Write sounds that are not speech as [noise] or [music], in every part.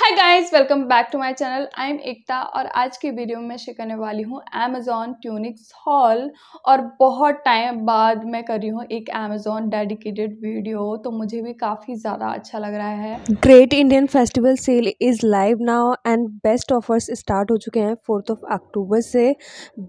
hi guys welcome back to my channel I am Ekta और आज के वीडियो में शेयर करने वाली हूँ अमेज़ॉन ट्यूनिक्स हॉल और बहुत टाइम बाद मैं कर रही हूँ एक अमेजोन डेडिकेटेड वीडियो तो मुझे भी काफ़ी ज़्यादा अच्छा लग रहा है great Indian festival sale is live now and best offers start हो चुके हैं फोर्थ ऑफ अक्टूबर से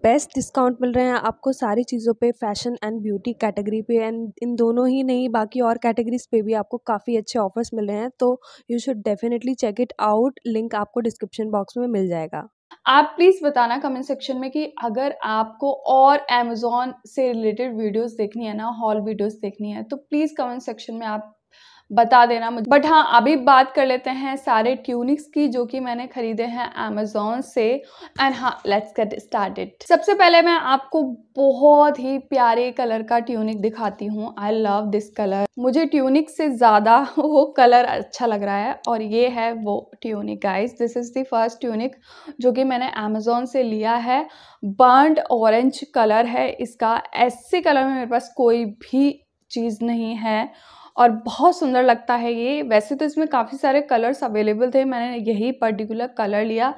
बेस्ट डिस्काउंट मिल रहे हैं आपको सारी चीज़ों पर फैशन एंड ब्यूटी कैटेगरी पे एंड इन दोनों ही नहीं बाकी और कैटेगरीज पर भी आपको काफ़ी अच्छे ऑफर्स मिल रहे हैं तो you should definitely check it out link आपको डिस्क्रिप्शन बॉक्स में मिल जाएगा आप प्लीज़ बताना कमेंट सेक्शन में कि अगर आपको और अमेज़ोन से रिलेटेड वीडियोस देखनी है ना हॉल वीडियोस देखनी है तो प्लीज़ कमेंट सेक्शन में आप बता देना मुझे बट हाँ अभी बात कर लेते हैं सारे ट्यूनिक्स की जो कि मैंने ख़रीदे हैं अमेजोन से एंड हाँ लेट्स गेट स्टार्टेड सबसे पहले मैं आपको बहुत ही प्यारे कलर का ट्यूनिक दिखाती हूँ आई लव दिस कलर मुझे ट्यूनिक से ज़्यादा [laughs] वो कलर अच्छा लग रहा है और ये है वो tunic guys this is the first tunic जो कि मैंने अमेजोन से लिया है बर्नड ऑरेंज कलर है इसका ऐसे कलर में मेरे पास कोई भी चीज़ नहीं है और बहुत सुंदर लगता है ये वैसे तो इसमें काफ़ी सारे कलर्स अवेलेबल थे मैंने यही पर्टिकुलर कलर लिया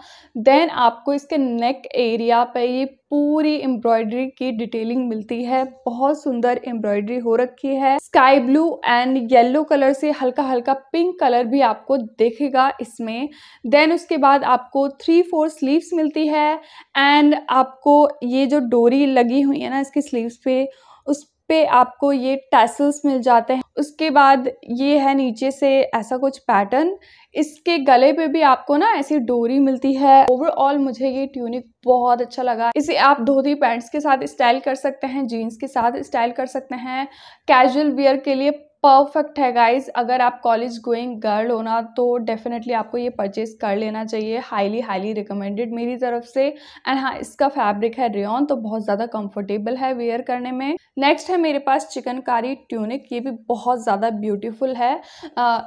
देन आपको इसके नेक एरिया पे ये पूरी एम्ब्रॉयडरी की डिटेलिंग मिलती है बहुत सुंदर एम्ब्रॉयडरी हो रखी है sky blue and yellow colour से हल्का हल्का पिंक कलर भी आपको देखेगा इसमें देन उसके बाद आपको थ्री फोर स्लीव्स मिलती है एंड आपको ये जो डोरी लगी हुई है ना इसकी स्लीव्स पे पे आपको ये टैसल्स मिल जाते हैं उसके बाद ये है नीचे से ऐसा कुछ पैटर्न इसके गले पे भी आपको ना ऐसी डोरी मिलती है ओवरऑल मुझे ये ट्यूनिक बहुत अच्छा लगा इसे आप धोती पैंट्स के साथ स्टाइल कर सकते हैं जीन्स के साथ स्टाइल कर सकते हैं कैजुअल वियर के लिए परफेक्ट है गाइज अगर आप कॉलेज गोइंग गर्ल हो ना तो डेफिनेटली आपको ये परचेज कर लेना चाहिए हाईली हाईली रिकमेंडेड मेरी तरफ से एंड हाँ इसका फैब्रिक है रेन तो बहुत ज़्यादा कंफर्टेबल है वेयर करने में नेक्स्ट है मेरे पास चिकनकारी ट्यूनिक ये भी बहुत ज़्यादा ब्यूटीफुल है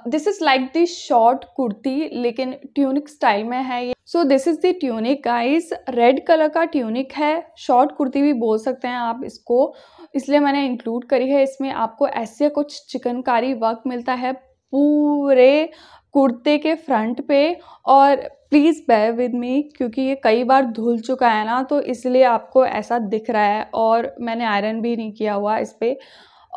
this is like the short kurti लेकिन ट्यूनिक स्टाइल में है ये so this is the tunic guys red colour का ट्यूनिक है शॉर्ट कुर्ती भी बोल सकते हैं आप इसको इसलिए मैंने इंक्लूड करी है इसमें आपको ऐसे कुछ चिकनकारी वर्क मिलता है पूरे कुर्ते के फ्रंट पे और प्लीज़ बे विद मी क्योंकि ये कई बार धुल चुका है ना तो इसलिए आपको ऐसा दिख रहा है और मैंने आयरन भी नहीं किया हुआ इस पर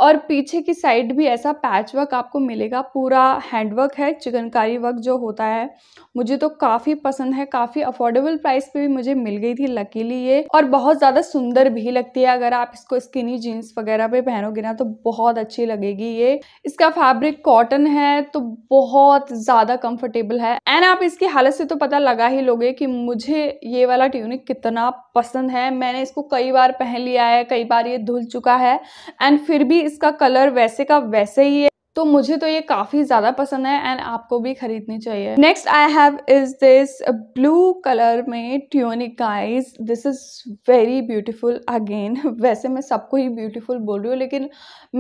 और पीछे की साइड भी ऐसा पैच वर्क आपको मिलेगा पूरा हैंडवर्क है चिकनकारी वर्क जो होता है मुझे तो काफ़ी पसंद है काफ़ी अफोर्डेबल प्राइस पे भी मुझे मिल गई थी लकीली ये और बहुत ज़्यादा सुंदर भी लगती है अगर आप इसको स्किनी जीन्स वगैरह पे पहनोगे ना तो बहुत अच्छी लगेगी ये इसका फैब्रिक कॉटन है तो बहुत ज़्यादा कम्फर्टेबल है एंड आप इसकी हालत से तो पता लगा ही लोगे कि मुझे ये वाला ट्यूनिक कितना पसंद है मैंने इसको कई बार पहन लिया है कई बार ये धुल चुका है एंड फिर भी इसका कलर वैसे का वैसे ही है तो मुझे तो ये काफ़ी ज़्यादा पसंद है एंड आपको भी खरीदनी चाहिए next I have is this blue colour में tunic guys this is very beautiful again वैसे मैं सबको ही ब्यूटीफुल बोल रही हूँ लेकिन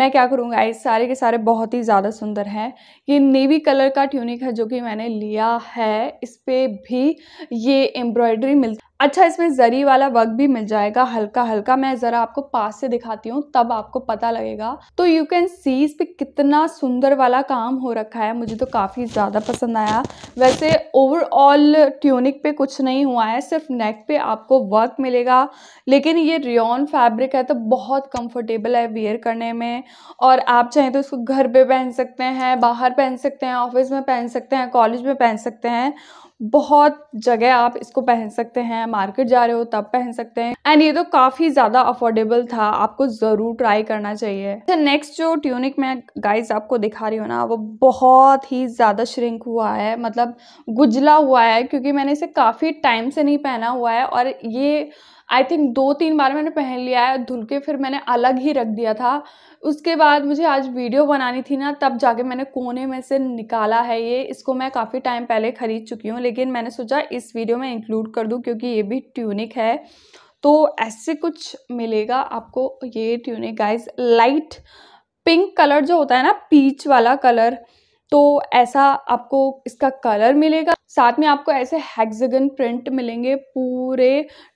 मैं क्या करूँगा गाइज सारे के सारे बहुत ही ज़्यादा सुंदर हैं ये नेवी कलर का ट्यूनिक है जो कि मैंने लिया है इस पर भी ये एम्ब्रॉयडरी मिलती अच्छा इसमें ज़री वाला वर्क भी मिल जाएगा हल्का हल्का मैं ज़रा आपको पास से दिखाती हूँ तब आपको पता लगेगा तो यू कैन सी इस पे कितना सुंदर वाला काम हो रखा है मुझे तो काफ़ी ज़्यादा पसंद आया वैसे ओवरऑल ट्यूनिक पे कुछ नहीं हुआ है सिर्फ नेक पे आपको वर्क मिलेगा लेकिन ये रियॉन फैब्रिक है तो बहुत कंफर्टेबल है वेयर करने में और आप चाहें तो इसको घर पे पहन सकते हैं बाहर पहन सकते हैं ऑफिस में पहन सकते हैं कॉलेज में पहन सकते हैं बहुत जगह आप इसको पहन सकते हैं मार्केट जा रहे हो तब पहन सकते हैं एंड ये तो काफ़ी ज़्यादा अफोर्डेबल था आपको ज़रूर ट्राई करना चाहिए अच्छा नेक्स्ट जो ट्यूनिक मैं गाइस आपको दिखा रही हूँ ना वो बहुत ही ज़्यादा श्रिंक हुआ है मतलब गुजला हुआ है क्योंकि मैंने इसे काफ़ी टाइम से नहीं पहना हुआ है और ये आई थिंक दो तीन बार मैंने पहन लिया है धुल के फिर मैंने अलग ही रख दिया था उसके बाद मुझे आज वीडियो बनानी थी ना तब जाके मैंने कोने में से निकाला है ये इसको मैं काफ़ी टाइम पहले ख़रीद चुकी हूँ लेकिन मैंने सोचा इस वीडियो में इंक्लूड कर दूँ क्योंकि ये भी ट्यूनिक है तो ऐसे कुछ मिलेगा आपको ये tunic guys light pink colour जो होता है ना पीच वाला कलर तो ऐसा आपको इसका कलर मिलेगा साथ में आपको ऐसे हेक्सागन प्रिंट मिलेंगे पूरे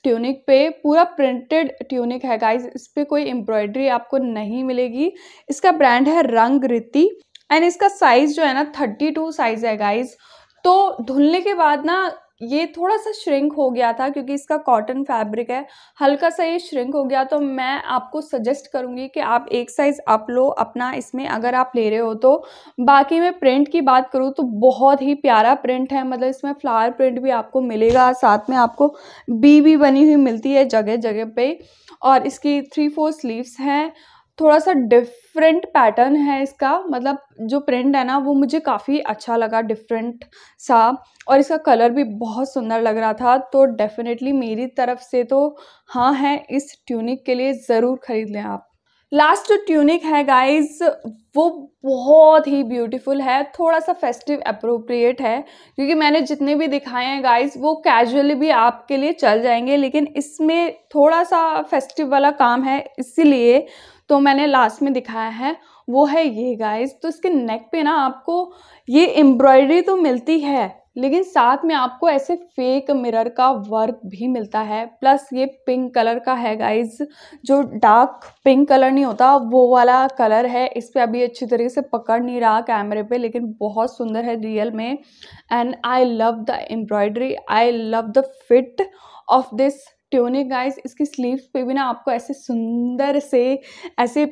ट्यूनिक पे पूरा प्रिंटेड ट्यूनिक है गाइज इस पर कोई एम्ब्रॉयडरी आपको नहीं मिलेगी इसका ब्रांड है रंग रिति एंड इसका साइज़ जो है ना थर्टी टू साइज़ है गाइज़ तो धुलने के बाद ना ये थोड़ा सा श्रिंक हो गया था क्योंकि इसका कॉटन फैब्रिक है हल्का सा ये श्रिंक हो गया तो मैं आपको सजेस्ट करूँगी कि आप एक साइज़ आप लो अपना इसमें अगर आप ले रहे हो तो बाकी मैं प्रिंट की बात करूँ तो बहुत ही प्यारा प्रिंट है मतलब इसमें फ्लावर प्रिंट भी आपको मिलेगा साथ में आपको बी भी बनी हुई मिलती है जगह जगह पर और इसकी थ्री फोर स्लीव्स हैं थोड़ा सा डिफरेंट पैटर्न है इसका मतलब जो प्रिंट है ना वो मुझे काफ़ी अच्छा लगा डिफरेंट सा और इसका कलर भी बहुत सुंदर लग रहा था तो डेफिनेटली मेरी तरफ से तो हाँ है इस ट्यूनिक के लिए ज़रूर ख़रीद लें आप लास्ट जो ट्यूनिक है गाइज वो बहुत ही ब्यूटीफुल है थोड़ा सा फेस्टिव अप्रोप्रिएट है क्योंकि मैंने जितने भी दिखाए हैं गाइज वो कैजुअली भी आपके लिए चल जाएंगे लेकिन इसमें थोड़ा सा फेस्टिव वाला काम है इसीलिए तो मैंने लास्ट में दिखाया है वो है ये गाइस तो इसके नेक पे ना आपको ये एम्ब्रॉयडरी तो मिलती है लेकिन साथ में आपको ऐसे फेक मिरर का वर्क भी मिलता है प्लस ये पिंक कलर का है गाइज जो डार्क पिंक कलर नहीं होता वो वाला कलर है इस पर अभी अच्छी तरीके से पकड़ नहीं रहा कैमरे पे लेकिन बहुत सुंदर है रियल में and I love the embroidery I love the fit of this tunic guys इसकी स्लीव्स पे भी ना आपको ऐसे सुंदर से ऐसे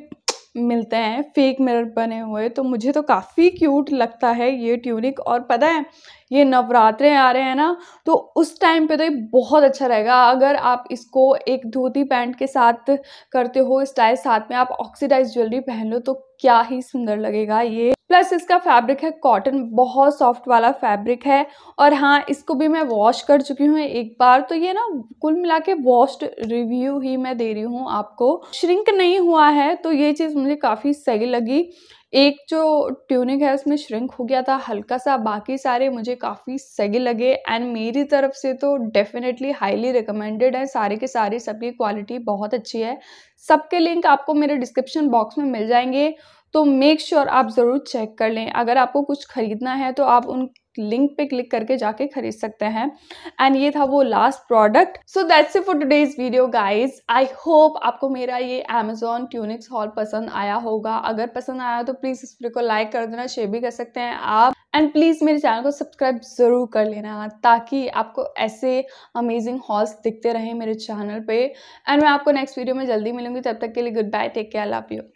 मिलते हैं फेक मिरर बने हुए तो मुझे तो काफ़ी क्यूट लगता है ये ट्यूनिक और पता है ये नवरात्रे आ रहे हैं ना तो उस टाइम पे तो ये बहुत अच्छा रहेगा अगर आप इसको एक धोती पैंट के साथ करते हो स्टाइल साथ में आप ऑक्सीडाइज ज्वेलरी पहन लो तो क्या ही सुंदर लगेगा ये प्लस इसका फैब्रिक है कॉटन बहुत सॉफ्ट वाला फैब्रिक है और हाँ इसको भी मैं वॉश कर चुकी हूँ एक बार तो ये ना कुल मिला के वॉश्ड रिव्यू ही मैं दे रही हूँ आपको श्रिंक नहीं हुआ है तो ये चीज़ मुझे काफ़ी सही लगी एक जो ट्यूनिक है उसमें श्रिंक हो गया था हल्का सा बाकी सारे मुझे काफ़ी सही लगे एंड मेरी तरफ से तो डेफिनेटली हाईली रिकमेंडेड है सारे के सारे सबकी क्वालिटी बहुत अच्छी है सबके लिंक आपको मेरे डिस्क्रिप्शन बॉक्स में मिल जाएंगे तो मेक श्योर sure आप ज़रूर चेक कर लें अगर आपको कुछ ख़रीदना है तो आप उन लिंक पे क्लिक करके जाके खरीद सकते हैं एंड ये था वो last product so that's it for today's video guys I hope आपको मेरा ये अमेजोन ट्यूनिक्स हॉल पसंद आया होगा अगर पसंद आया तो प्लीज़ इस वीडियो को लाइक कर देना शेयर भी कर सकते हैं आप एंड प्लीज़ मेरे चैनल को सब्सक्राइब ज़रूर कर लेना ताकि आपको ऐसे अमेजिंग हॉल्स दिखते रहें मेरे चैनल पे एंड मैं आपको नेक्स्ट वीडियो में जल्दी मिलूंगी तब तक के लिए good bye take care love you